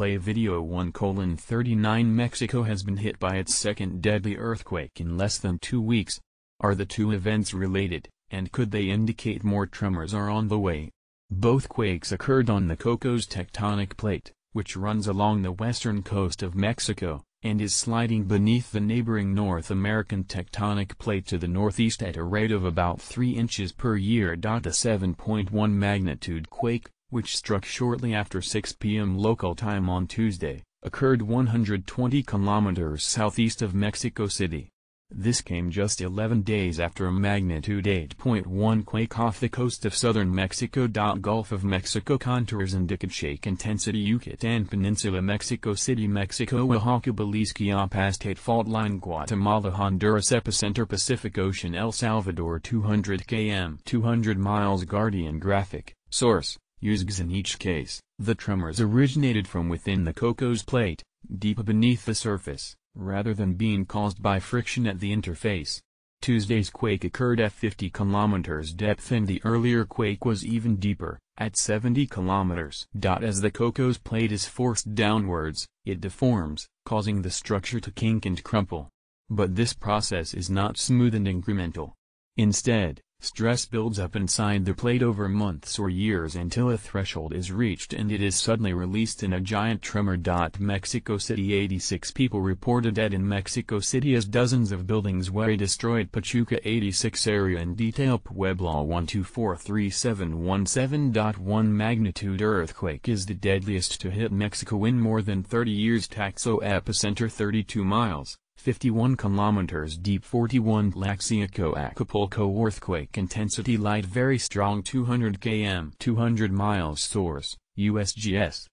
Replay Video 1 39 Mexico has been hit by its second deadly earthquake in less than two weeks. Are the two events related, and could they indicate more tremors are on the way? Both quakes occurred on the Cocos tectonic plate, which runs along the western coast of Mexico, and is sliding beneath the neighboring North American tectonic plate to the northeast at a rate of about 3 inches per year. A 7.1 magnitude quake, which struck shortly after 6 p.m. local time on Tuesday, occurred 120 kilometers southeast of Mexico City. This came just 11 days after a magnitude 8.1 quake off the coast of southern Mexico. Gulf of Mexico contours indicate shake intensity Yucatan Peninsula Mexico City Mexico Oaxaca Belize Chiapas State fault line Guatemala Honduras Epicenter Pacific Ocean El Salvador 200 km 200 miles Guardian graphic, source, Uzgs in each case. The tremors originated from within the Coco's plate, deep beneath the surface, rather than being caused by friction at the interface. Tuesday's quake occurred at 50 km depth and the earlier quake was even deeper, at 70 km. As the Coco's plate is forced downwards, it deforms, causing the structure to kink and crumple. But this process is not smooth and incremental. Instead, Stress builds up inside the plate over months or years until a threshold is reached and it is suddenly released in a giant tremor. Mexico City 86 people reported dead in Mexico City as dozens of buildings were destroyed Pachuca 86 area in detail Puebla 1243717.1 magnitude earthquake is the deadliest to hit Mexico in more than 30 years Taxo epicenter 32 miles 51 km deep 41 Laxiaco Acapulco earthquake intensity light very strong 200 km 200 miles source, USGS.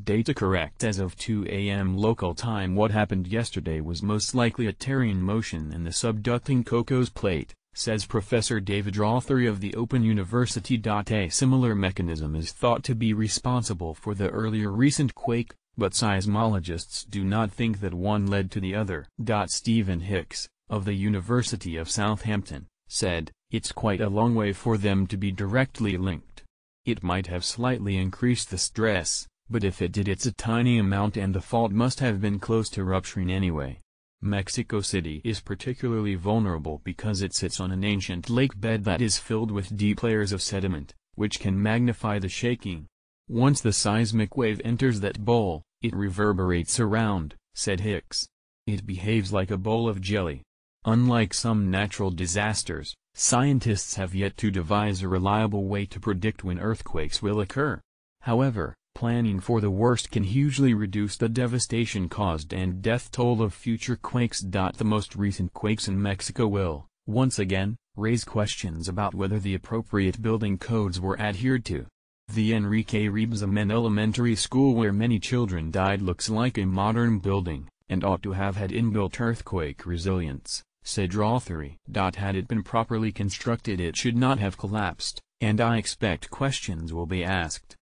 Data correct as of 2 a.m. local time What happened yesterday was most likely a tearing motion in the subducting Cocos plate, says Professor David Rothery of the Open University. A similar mechanism is thought to be responsible for the earlier recent quake, but seismologists do not think that one led to the other. Stephen Hicks, of the University of Southampton, said, It's quite a long way for them to be directly linked. It might have slightly increased the stress, but if it did it's a tiny amount and the fault must have been close to rupturing anyway. Mexico City is particularly vulnerable because it sits on an ancient lake bed that is filled with deep layers of sediment, which can magnify the shaking. Once the seismic wave enters that bowl, it reverberates around, said Hicks. It behaves like a bowl of jelly. Unlike some natural disasters, scientists have yet to devise a reliable way to predict when earthquakes will occur. However, planning for the worst can hugely reduce the devastation caused and death toll of future quakes. The most recent quakes in Mexico will, once again, raise questions about whether the appropriate building codes were adhered to. The Enrique Rebsamen Elementary School where many children died looks like a modern building, and ought to have had inbuilt earthquake resilience, said Rothery. Had it been properly constructed it should not have collapsed, and I expect questions will be asked,